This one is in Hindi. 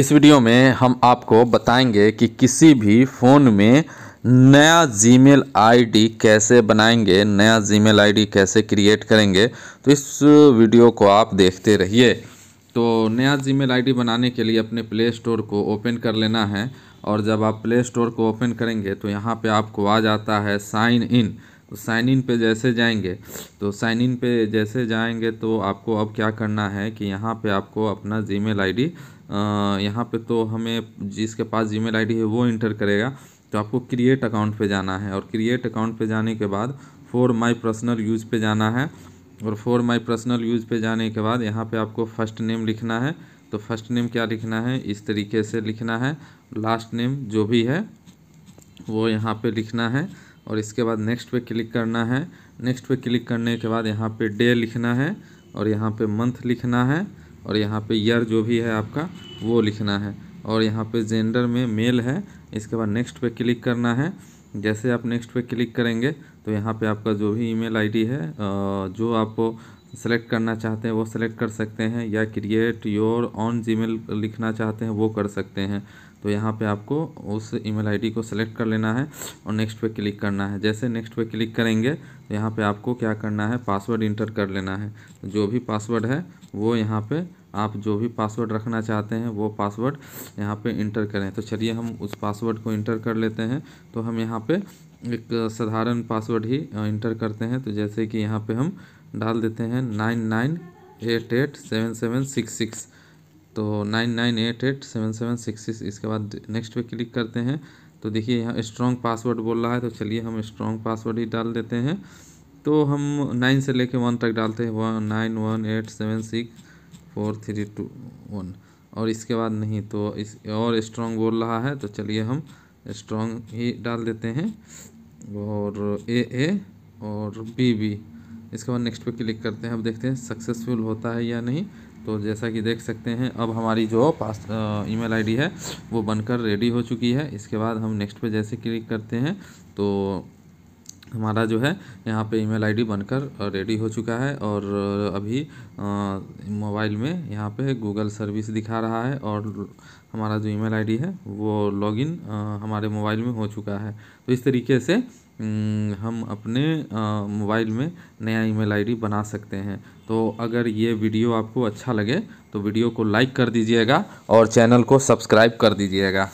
इस वीडियो में हम आपको बताएंगे कि किसी भी फ़ोन में नया जीमेल आईडी कैसे बनाएंगे नया जीमेल आईडी कैसे क्रिएट करेंगे तो इस वीडियो को आप देखते रहिए तो नया जीमेल आईडी बनाने के लिए अपने प्ले स्टोर को ओपन कर लेना है और जब आप प्ले स्टोर को ओपन करेंगे तो यहाँ पे आपको आ जाता है साइन इन साइन इन पे जैसे जाएंगे तो साइन इन पे जैसे जाएंगे तो आपको अब क्या करना है कि यहाँ पे आपको अपना जी आई डी यहाँ पे तो हमें जिसके पास आई डी है वो इंटर करेगा तो आपको क्रिएट अकाउंट पे जाना है और क्रिएट अकाउंट पे जाने के बाद फॉर माय पर्सनल यूज़ पे जाना है और फॉर माय पर्सनल यूज़ पे जाने के बाद यहाँ पे आपको फर्स्ट नेम लिखना है तो फर्स्ट नेम क्या लिखना है इस तरीके से लिखना है लास्ट नेम जो भी है वो यहाँ पे लिखना है और इसके बाद नेक्स्ट पे क्लिक करना है नेक्स्ट पे क्लिक करने के बाद यहाँ पे डे लिखना है और यहाँ पे मंथ लिखना है और यहाँ पे ईयर जो भी है आपका वो लिखना है और यहाँ पे जेंडर में मेल है इसके बाद नेक्स्ट पे क्लिक करना है जैसे आप नेक्स्ट पे क्लिक करेंगे तो यहाँ पे आपका जो भी ईमेल आईडी है जो आप सेलेक्ट करना चाहते हैं वो सेलेक्ट कर सकते हैं या क्रिएट योर ऑन जीमेल लिखना चाहते हैं वो कर सकते हैं तो यहाँ पे आपको उस ईमेल आईडी को सेलेक्ट कर लेना है और नेक्स्ट पे क्लिक करना है जैसे नेक्स्ट पे क्लिक करेंगे तो यहाँ पे आपको क्या करना है पासवर्ड इंटर कर लेना है जो भी पासवर्ड है वो यहाँ पे आप जो भी पासवर्ड रखना चाहते हैं वो पासवर्ड यहाँ पे इंटर करें तो चलिए हम उस पासवर्ड को इंटर कर लेते हैं तो हम यहाँ पे एक साधारण पासवर्ड ही इंटर करते हैं तो जैसे कि यहाँ पे हम डाल देते हैं nine nine eight eight seven seven six six तो nine nine eight eight seven seven six six इसके बाद नेक्स्ट पे क्लिक करते हैं तो देखिए यहाँ स्ट्रॉन्ग पासवर्ड बोल रहा है तो चलिए हम स्ट्रॉन्ग पासवर्ड ही डाल देते हैं तो हम नाइन से लेके वन तक डालते हैं one nine one eight seven six four three two one और इसके बाद नहीं तो इस और स्ट्रॉन्ग बोल रहा है तो चलिए हम स्ट्रॉन्ग ही डाल देते हैं और ए ए और बी बी इसके बाद नेक्स्ट पे क्लिक करते हैं अब देखते हैं सक्सेसफुल होता है या नहीं तो जैसा कि देख सकते हैं अब हमारी जो पास ईमेल आईडी है वो बनकर रेडी हो चुकी है इसके बाद हम नेक्स्ट पे जैसे क्लिक करते हैं तो हमारा जो है यहाँ पे ईमेल आईडी बनकर रेडी हो चुका है और अभी मोबाइल में यहाँ पे गूगल सर्विस दिखा रहा है और हमारा जो ईमेल आईडी है वो लॉगिन हमारे मोबाइल में हो चुका है तो इस तरीके से हम अपने मोबाइल में नया ईमेल आईडी बना सकते हैं तो अगर ये वीडियो आपको अच्छा लगे तो वीडियो को लाइक कर दीजिएगा और चैनल को सब्सक्राइब कर दीजिएगा